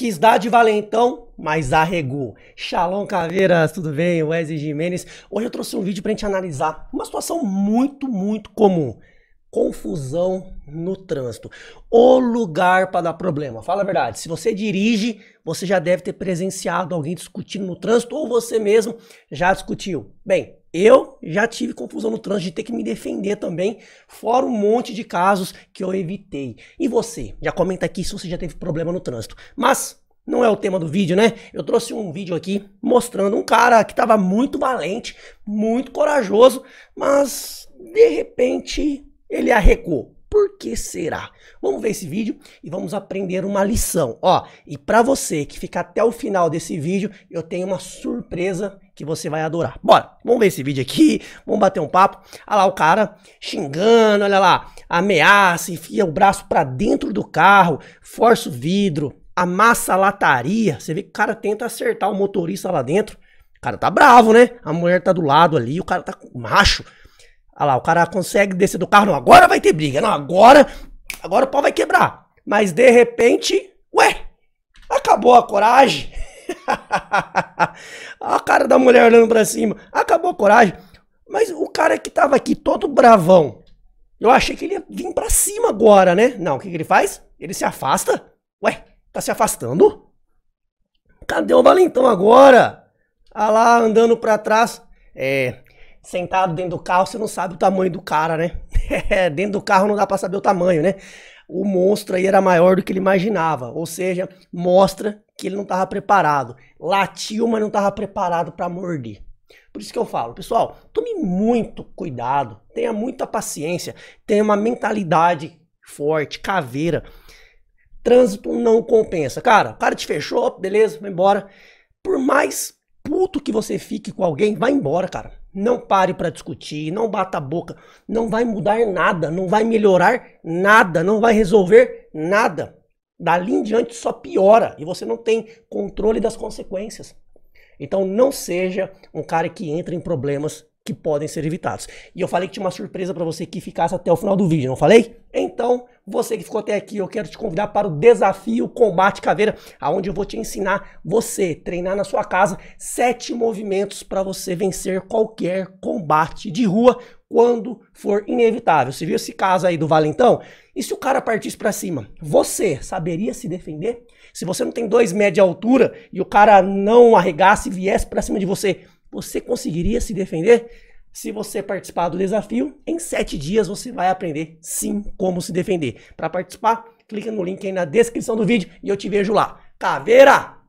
Quis dar de valentão, mas arregou. Shalom Caveiras, tudo bem? Wesley Jimenez. Hoje eu trouxe um vídeo para a gente analisar uma situação muito, muito comum. Confusão no trânsito. O lugar para dar problema. Fala a verdade, se você dirige, você já deve ter presenciado alguém discutindo no trânsito ou você mesmo já discutiu. Bem, eu já tive confusão no trânsito de ter que me defender também, fora um monte de casos que eu evitei. E você? Já comenta aqui se você já teve problema no trânsito. Mas não é o tema do vídeo, né? Eu trouxe um vídeo aqui mostrando um cara que estava muito valente, muito corajoso, mas de repente ele arrecou que será? Vamos ver esse vídeo e vamos aprender uma lição. Ó, e para você que fica até o final desse vídeo, eu tenho uma surpresa que você vai adorar. Bora, vamos ver esse vídeo aqui, vamos bater um papo. Olha lá o cara xingando, olha lá, ameaça, enfia o braço para dentro do carro, força o vidro, amassa a lataria. Você vê que o cara tenta acertar o motorista lá dentro. O cara tá bravo, né? A mulher tá do lado ali, o cara tá com macho. Olha lá, o cara consegue descer do carro, não, agora vai ter briga, não, agora, agora o pau vai quebrar. Mas de repente, ué, acabou a coragem. a cara da mulher olhando pra cima, acabou a coragem. Mas o cara que tava aqui todo bravão, eu achei que ele ia vir pra cima agora, né? Não, o que, que ele faz? Ele se afasta. Ué, tá se afastando? Cadê o valentão agora? Ah lá, andando pra trás. É, sentado dentro do carro, você não sabe o tamanho do cara, né? É, dentro do carro não dá para saber o tamanho, né? O monstro aí era maior do que ele imaginava, ou seja, mostra que ele não estava preparado. Latiu, mas não estava preparado para morder. Por isso que eu falo, pessoal, tome muito cuidado, tenha muita paciência, tenha uma mentalidade forte, caveira. Trânsito não compensa. Cara, o cara te fechou, beleza, vai embora. Por mais puto que você fique com alguém, vai embora, cara. Não pare para discutir, não bata a boca, não vai mudar nada, não vai melhorar nada, não vai resolver nada. Dali em diante só piora e você não tem controle das consequências. Então não seja um cara que entra em problemas que podem ser evitados. E eu falei que tinha uma surpresa para você que ficasse até o final do vídeo, não falei? Então, você que ficou até aqui, eu quero te convidar para o desafio Combate Caveira, aonde eu vou te ensinar você treinar na sua casa sete movimentos para você vencer qualquer combate de rua quando for inevitável. Você viu esse caso aí do Valentão? E se o cara partisse para cima, você saberia se defender? Se você não tem dois metros de altura e o cara não arregasse e viesse para cima de você, você conseguiria se defender? Se você participar do desafio, em sete dias você vai aprender sim como se defender. Para participar, clica no link aí na descrição do vídeo e eu te vejo lá. Caveira!